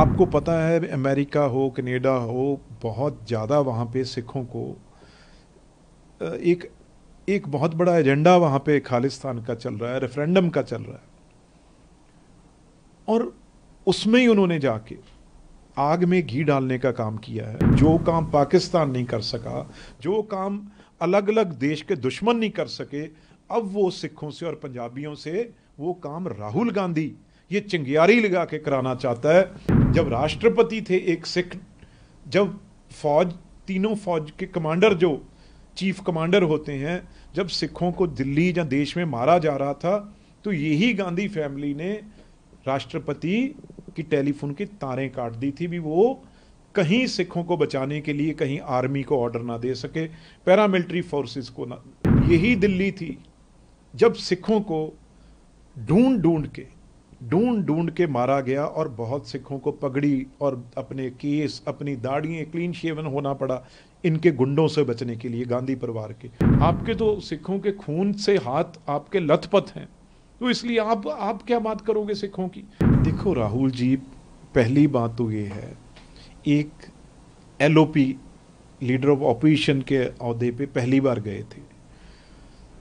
आपको पता है अमेरिका हो कनेडा हो बहुत ज़्यादा वहाँ पे सिखों को एक एक बहुत बड़ा एजेंडा वहाँ पे खालिस्तान का चल रहा है रेफरेंडम का चल रहा है और उसमें ही उन्होंने जाके आग में घी डालने का काम किया है जो काम पाकिस्तान नहीं कर सका जो काम अलग अलग देश के दुश्मन नहीं कर सके अब वो सिखों से और पंजाबियों से वो काम राहुल गांधी ये चिंगियारी लगा के कराना चाहता है जब राष्ट्रपति थे एक सिख जब फौज तीनों फौज के कमांडर जो चीफ कमांडर होते हैं जब सिखों को दिल्ली या देश में मारा जा रहा था तो यही गांधी फैमिली ने राष्ट्रपति की टेलीफोन की तारें काट दी थी भी वो कहीं सिखों को बचाने के लिए कहीं आर्मी को ऑर्डर ना दे सके पैरामिलिट्री फोर्सेस को ना यही दिल्ली थी जब सिखों को ढूंढ ढूंढ के ढूंढ ढूंढ के मारा गया और बहुत सिखों को पगड़ी और अपने केस अपनी दाढ़ियाँ क्लीन शेवन होना पड़ा इनके गुंडों से बचने के लिए गांधी परिवार के आपके तो सिखों के खून से हाथ आपके लथपथ हैं तो इसलिए आप आप क्या बात करोगे सिखों की देखो राहुल जी पहली बात तो ये है एक एलओपी लीडर ऑफ ऑपोजिशन के अहदे पे पहली बार गए थे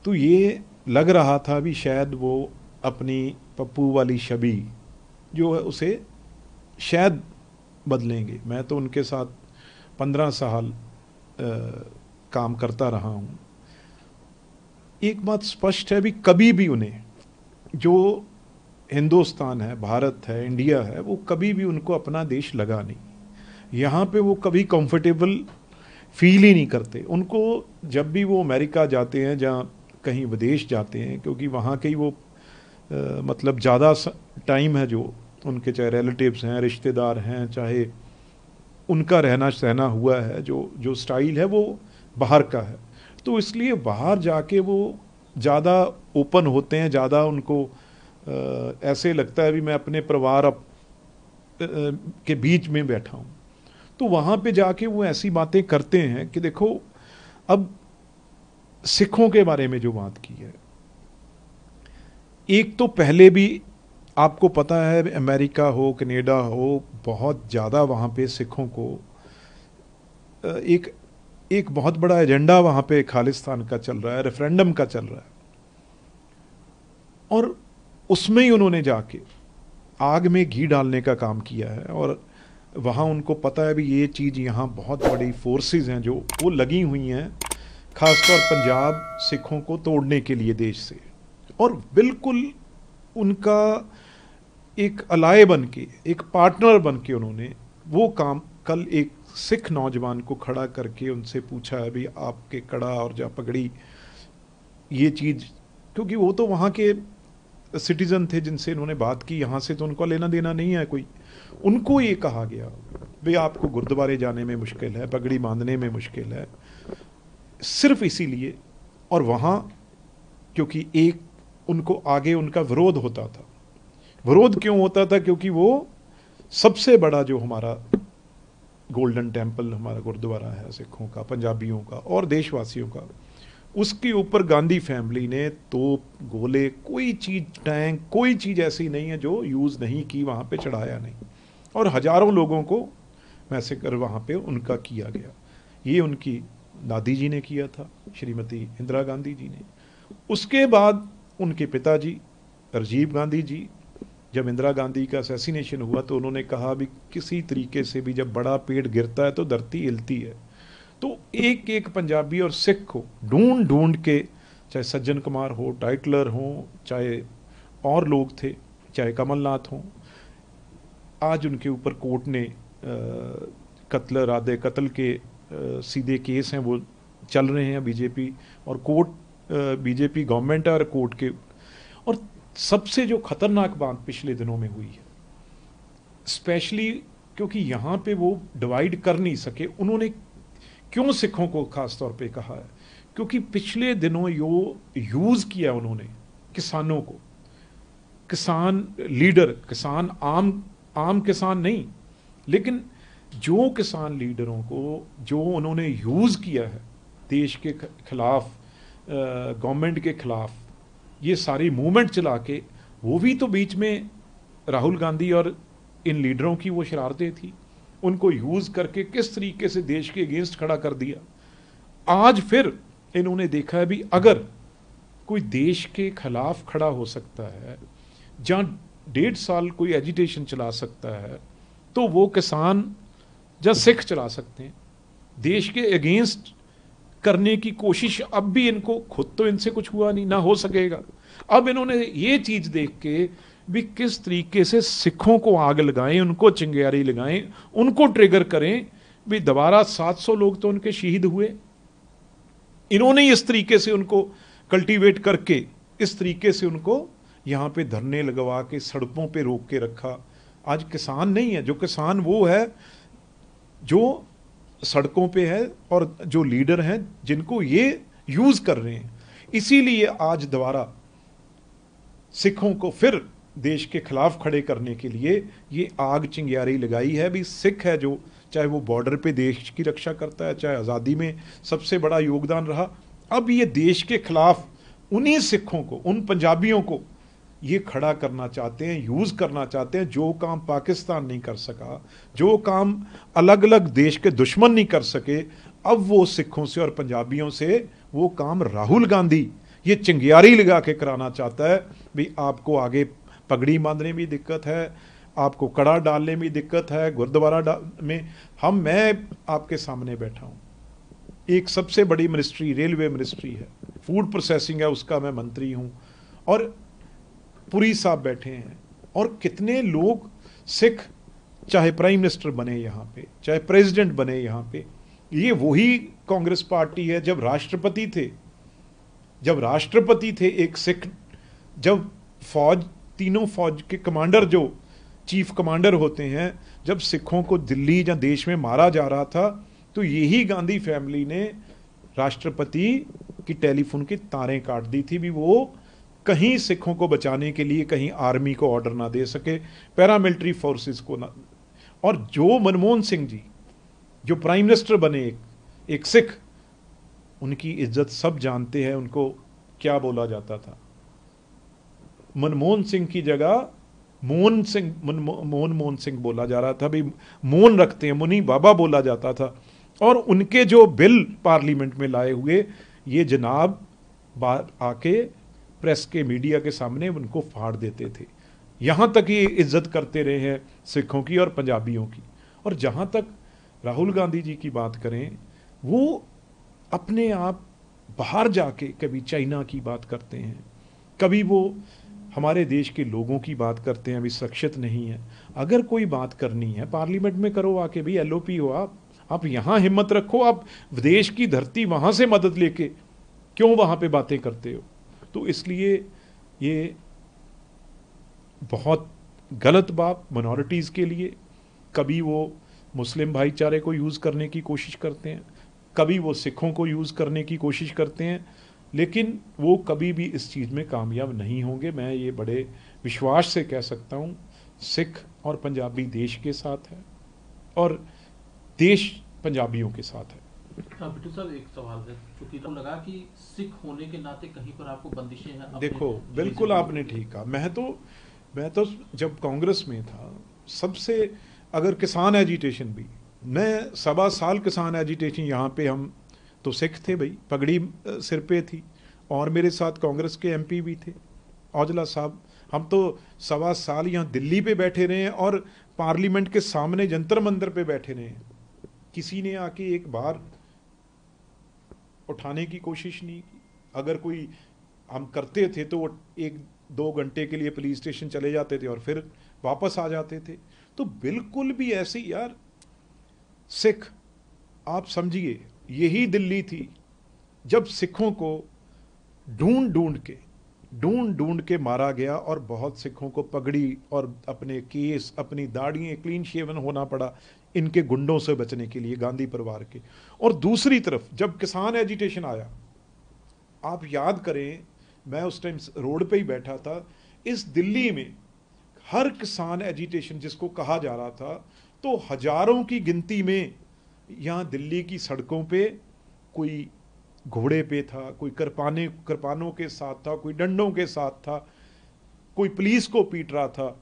तो ये लग रहा था भी शायद वो अपनी पप्पू वाली छवि जो है उसे शायद बदलेंगे मैं तो उनके साथ पंद्रह साल आ, काम करता रहा हूँ एक बात स्पष्ट है भी कभी भी उन्हें जो हिंदुस्तान है भारत है इंडिया है वो कभी भी उनको अपना देश लगा नहीं यहाँ पे वो कभी कंफर्टेबल फील ही नहीं करते उनको जब भी वो अमेरिका जाते हैं जहाँ कहीं विदेश जाते हैं क्योंकि वहाँ के ही वो मतलब ज़्यादा टाइम है जो उनके चाहे रिलेटिव्स हैं रिश्तेदार हैं चाहे उनका रहना सहना हुआ है जो जो स्टाइल है वो बाहर का है तो इसलिए बाहर जाके वो ज़्यादा ओपन होते हैं ज़्यादा उनको आ, ऐसे लगता है भी मैं अपने परिवार अप, के बीच में बैठा हूँ तो वहाँ पे जाके वो ऐसी बातें करते हैं कि देखो अब सिखों के बारे में जो बात की है एक तो पहले भी आपको पता है अमेरिका हो कनेडा हो बहुत ज़्यादा वहाँ पे सिखों को एक एक बहुत बड़ा एजेंडा वहाँ पे खालिस्तान का चल रहा है रेफरेंडम का चल रहा है और उसमें ही उन्होंने जाके आग में घी डालने का काम किया है और वहाँ उनको पता है भी ये चीज़ यहाँ बहुत बड़ी फोर्सेस हैं जो वो लगी हुई हैं खासकर पंजाब सिखों को तोड़ने के लिए देश से और बिल्कुल उनका एक अलाय बन के एक पार्टनर बन के उन्होंने वो काम कल एक सिख नौजवान को खड़ा करके उनसे पूछा अभी आपके कड़ा और जा पगड़ी ये चीज़ क्योंकि वो तो वहाँ के सिटीज़न थे जिनसे इन्होंने बात की यहाँ से तो उनका लेना देना नहीं है कोई उनको ये कहा गया भाई आपको गुरुद्वारे जाने में मुश्किल है पगड़ी बांधने में मुश्किल है सिर्फ इसीलिए और वहाँ क्योंकि एक उनको आगे उनका विरोध होता था विरोध क्यों होता था क्योंकि वो सबसे बड़ा जो हमारा गोल्डन टेम्पल हमारा गुरुद्वारा है सिखों का पंजाबियों का और देशवासियों का उसके ऊपर गांधी फैमिली ने तोप गोले कोई चीज़ टैंक कोई चीज़ ऐसी नहीं है जो यूज़ नहीं की वहाँ पे चढ़ाया नहीं और हज़ारों लोगों को कर वहाँ पे उनका किया गया ये उनकी दादी जी ने किया था श्रीमती इंदिरा गांधी जी ने उसके बाद उनके पिताजी राजीव गांधी जी जब इंदिरा गांधी का असैसिनेशन हुआ तो उन्होंने कहा भी किसी तरीके से भी जब बड़ा पेड़ गिरता है तो धरती हिलती है तो एक एक पंजाबी और सिख को ढूंढ ढूंढ के चाहे सज्जन कुमार हो टाइटलर हो चाहे और लोग थे चाहे कमलनाथ हों आज उनके ऊपर कोर्ट ने कत्ल राधे कत्ल के आ, सीधे केस हैं वो चल रहे हैं बीजेपी और कोर्ट बीजेपी गवर्नमेंट है और कोर्ट के और सबसे जो खतरनाक बात पिछले दिनों में हुई है स्पेशली क्योंकि यहाँ पे वो डिवाइड कर नहीं सके उन्होंने क्यों सिखों को खास तौर पे कहा है क्योंकि पिछले दिनों यो यूज़ किया उन्होंने किसानों को किसान लीडर किसान आम आम किसान नहीं लेकिन जो किसान लीडरों को जो उन्होंने यूज़ किया है देश के खिलाफ गवर्नमेंट के खिलाफ ये सारी मूवमेंट चला के वो भी तो बीच में राहुल गांधी और इन लीडरों की वो शरारतें थी उनको यूज़ करके किस तरीके से देश के अगेंस्ट खड़ा कर दिया आज फिर इन्होंने देखा है भी अगर कोई देश के खिलाफ खड़ा हो सकता है जहाँ डेढ़ साल कोई एजिटेशन चला सकता है तो वो किसान या सिख चला सकते हैं देश के अगेंस्ट करने की कोशिश अब भी इनको खुद तो इनसे कुछ हुआ नहीं ना हो सकेगा अब इन्होंने ये चीज देख के भी किस तरीके से सिखों को आग लगाएं उनको चिंगारी लगाएं उनको ट्रिगर करें भी दोबारा 700 लोग तो उनके शहीद हुए इन्होंने इस तरीके से उनको कल्टीवेट करके इस तरीके से उनको यहाँ पे धरने लगवा के सड़कों पे रोक के रखा आज किसान नहीं है जो किसान वो है जो सड़कों पे है और जो लीडर हैं जिनको ये यूज़ कर रहे हैं इसीलिए आज दोबारा सिखों को फिर देश के खिलाफ खड़े करने के लिए ये आग चिंगारी लगाई है भी सिख है जो चाहे वो बॉर्डर पे देश की रक्षा करता है चाहे आज़ादी में सबसे बड़ा योगदान रहा अब ये देश के खिलाफ उन्हीं सिखों को उन पंजाबियों को ये खड़ा करना चाहते हैं यूज़ करना चाहते हैं जो काम पाकिस्तान नहीं कर सका जो काम अलग अलग देश के दुश्मन नहीं कर सके अब वो सिखों से और पंजाबियों से वो काम राहुल गांधी ये चिंगारी लगा के कराना चाहता है भाई आपको आगे पगड़ी बांधने में दिक्कत है आपको कड़ा डालने में दिक्कत है गुरुद्वारा में हम मैं आपके सामने बैठा हूँ एक सबसे बड़ी मिनिस्ट्री रेलवे मिनिस्ट्री है फूड प्रोसेसिंग है उसका मैं मंत्री हूँ और पुरी साहब बैठे हैं और कितने लोग सिख चाहे प्राइम मिनिस्टर बने यहाँ पे चाहे प्रेसिडेंट बने यहाँ पे ये वही कांग्रेस पार्टी है जब राष्ट्रपति थे जब राष्ट्रपति थे एक सिख जब फौज तीनों फौज के कमांडर जो चीफ कमांडर होते हैं जब सिखों को दिल्ली या देश में मारा जा रहा था तो यही गांधी फैमिली ने राष्ट्रपति की टेलीफोन की तारें काट दी थी भी वो कहीं सिखों को बचाने के लिए कहीं आर्मी को ऑर्डर ना दे सके पैरामिलिट्री फोर्सेस को ना और जो मनमोहन सिंह जी जो प्राइम मिनिस्टर बने एक, एक सिख उनकी इज्जत सब जानते हैं उनको क्या बोला जाता था मनमोहन सिंह की जगह मोहन सिंह मोहन मोहन सिंह बोला जा रहा था भाई मोहन रखते हैं मुनि बाबा बोला जाता था और उनके जो बिल पार्लियामेंट में लाए हुए ये जनाब बाहर आके प्रेस के मीडिया के सामने उनको फाड़ देते थे यहाँ तक ये इज्जत करते रहे हैं सिखों की और पंजाबियों की और जहाँ तक राहुल गांधी जी की बात करें वो अपने आप बाहर जाके कभी चाइना की बात करते हैं कभी वो हमारे देश के लोगों की बात करते हैं अभी सुरक्षित नहीं है अगर कोई बात करनी है पार्लियामेंट में करो आके भी एल हो आप आप यहाँ हिम्मत रखो आप विदेश की धरती वहाँ से मदद लेके क्यों वहाँ पे बातें करते हो तो इसलिए ये बहुत गलत बात मनॉरिटीज़ के लिए कभी वो मुस्लिम भाईचारे को यूज़ करने की कोशिश करते हैं कभी वो सिखों को यूज़ करने की कोशिश करते हैं लेकिन वो कभी भी इस चीज़ में कामयाब नहीं होंगे मैं ये बड़े विश्वास से कह सकता हूँ सिख और पंजाबी देश के साथ है और देश पंजाबियों के साथ है देखो बिल्कुल आपने ठीक कहा मैं तो मैं तो जब कांग्रेस में था सबसे अगर किसान एजिटेशन भी मैं सवा साल किसान एजिटेशन यहाँ पे हम तो सिख थे भाई पगड़ी सिर पे थी और मेरे साथ कांग्रेस के एमपी भी थे औजला साहब हम तो सवा साल यहाँ दिल्ली पे बैठे रहे हैं और पार्लियामेंट के सामने जंतर मंदिर पे बैठे रहे हैं किसी ने आके एक बार उठाने की कोशिश नहीं की अगर कोई हम करते थे तो वो एक दो घंटे के लिए पुलिस स्टेशन चले जाते थे और फिर वापस आ जाते थे तो बिल्कुल भी ऐसे यार सिख आप समझिए यही दिल्ली थी जब सिखों को ढूंढ ढूंढ के ढूंढ ढूंढ के मारा गया और बहुत सिखों को पगड़ी और अपने केस अपनी दाढ़ियाँ क्लीन शेवन होना पड़ा इनके गुंडों से बचने के लिए गांधी परिवार के और दूसरी तरफ जब किसान एजिटेशन आया आप याद करें मैं उस टाइम रोड पे ही बैठा था इस दिल्ली में हर किसान एजिटेशन जिसको कहा जा रहा था तो हजारों की गिनती में यहाँ दिल्ली की सड़कों पे कोई घोड़े पे था कोई कृपाने कृपानों के साथ था कोई डंडों के साथ था कोई पुलिस को पीट रहा था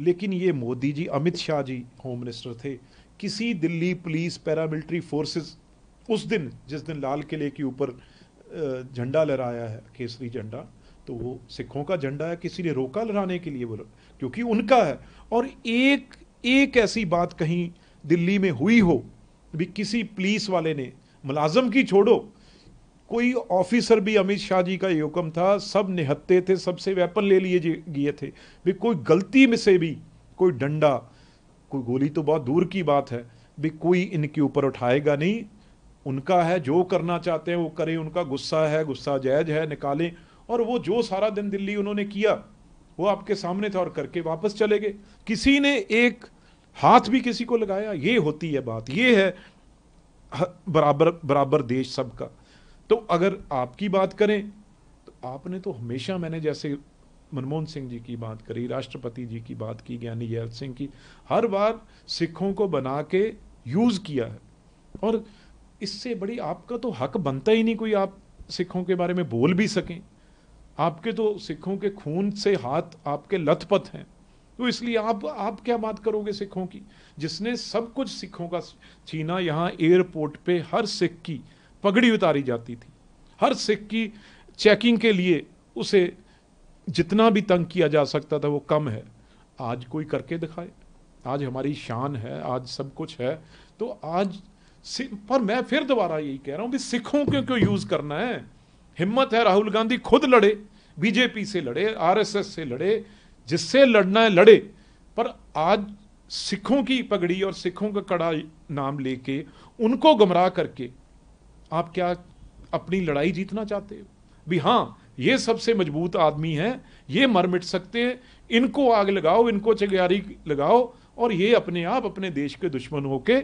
लेकिन ये मोदी जी अमित शाह जी होम मिनिस्टर थे किसी दिल्ली पुलिस पैरामिलिट्री फोर्सेस उस दिन जिस दिन लाल किले के ऊपर झंडा लहराया है केसरी झंडा तो वो सिखों का झंडा है किसी ने रोका लहराने के लिए बोलो क्योंकि उनका है और एक एक ऐसी बात कहीं दिल्ली में हुई हो भी किसी पुलिस वाले ने मुलाजम की छोड़ो कोई ऑफिसर भी अमित शाह जी का ये हुक्म था सब निहत्ते थे सबसे वेपन ले लिए गए थे भी कोई गलती में से भी कोई डंडा कोई गोली तो बहुत दूर की बात है भी कोई इनके ऊपर उठाएगा नहीं उनका है जो करना चाहते हैं वो करें उनका गुस्सा है गुस्सा जायज है निकालें और वो जो सारा दिन दिल्ली उन्होंने किया वो आपके सामने था और करके वापस चले गए किसी ने एक हाथ भी किसी को लगाया ये होती है बात ये है बराबर बराबर देश सबका तो अगर आपकी बात करें तो आपने तो हमेशा मैंने जैसे मनमोहन सिंह जी की बात करी राष्ट्रपति जी की बात की ज्ञानी जैल सिंह की हर बार सिखों को बना के यूज़ किया है और इससे बड़ी आपका तो हक बनता ही नहीं कोई आप सिखों के बारे में बोल भी सकें आपके तो सिखों के खून से हाथ आपके लथपथ हैं तो इसलिए आप आप क्या बात करोगे सिखों की जिसने सब कुछ सिखों का छीना यहाँ एयरपोर्ट पे हर सिख की पगड़ी उतारी जाती थी हर सिख की चेकिंग के लिए उसे जितना भी तंग किया जा सकता था वो कम है आज कोई करके दिखाए आज हमारी शान है आज सब कुछ है तो आज पर मैं फिर दोबारा यही कह रहा हूं कि सिखों को क्यों यूज़ करना है हिम्मत है राहुल गांधी खुद लड़े बीजेपी से लड़े आरएसएस से लड़े जिससे लड़ना है लड़े पर आज सिखों की पगड़ी और सिखों का कड़ा नाम लेके उनको गुमराह करके आप क्या अपनी लड़ाई जीतना चाहते हो भी हाँ ये सबसे मजबूत आदमी हैं ये मर मिट सकते हैं इनको आग लगाओ इनको चगारी लगाओ और ये अपने आप अपने देश के दुश्मन होके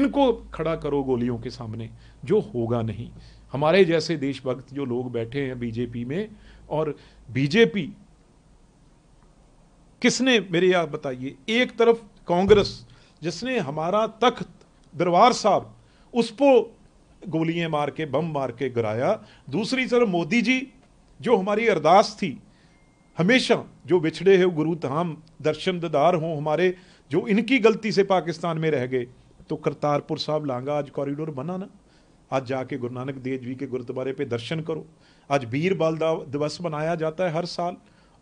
इनको खड़ा करो गोलियों के सामने जो होगा नहीं हमारे जैसे देशभक्त जो लोग बैठे हैं बीजेपी में और बीजेपी किसने मेरे यहाँ बताइए एक तरफ कांग्रेस जिसने हमारा तख्त दरबार साहब उसको गोलियां मार के बम मार के गिराया दूसरी तरफ मोदी जी जो हमारी अरदास थी हमेशा जो बिछड़े हैं गुरु धाम दर्शन ददार हों हमारे जो इनकी गलती से पाकिस्तान में रह गए तो करतारपुर साहब लांगा आज कॉरिडोर बना ना आज जाके गुरु नानक देव जी के गुरुद्वारे पे दर्शन करो आज वीर बाल दिवस मनाया जाता है हर साल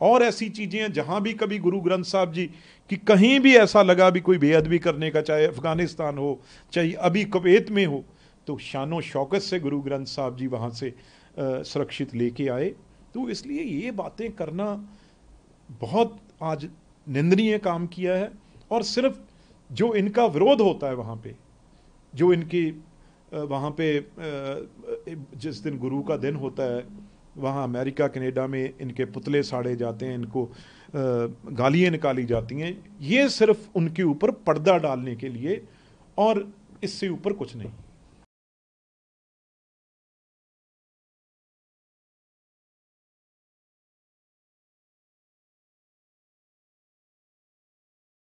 और ऐसी चीज़ें हैं जहाँ भी कभी गुरु ग्रंथ साहब जी कि कहीं भी ऐसा लगा भी कोई बेअदबी करने का चाहे अफ़गानिस्तान हो चाहे अभी कुवैत में हो तो शानो शौकत से गुरु ग्रंथ साहब जी वहाँ से सुरक्षित लेके आए तो इसलिए ये बातें करना बहुत आज निंदनीय काम किया है और सिर्फ जो इनका विरोध होता है वहाँ पे जो इनकी वहाँ पे जिस दिन गुरु का दिन होता है वहाँ अमेरिका कनेडा में इनके पुतले साड़े जाते हैं इनको गालियाँ निकाली जाती हैं ये सिर्फ उनके ऊपर पर्दा डालने के लिए और इससे ऊपर कुछ नहीं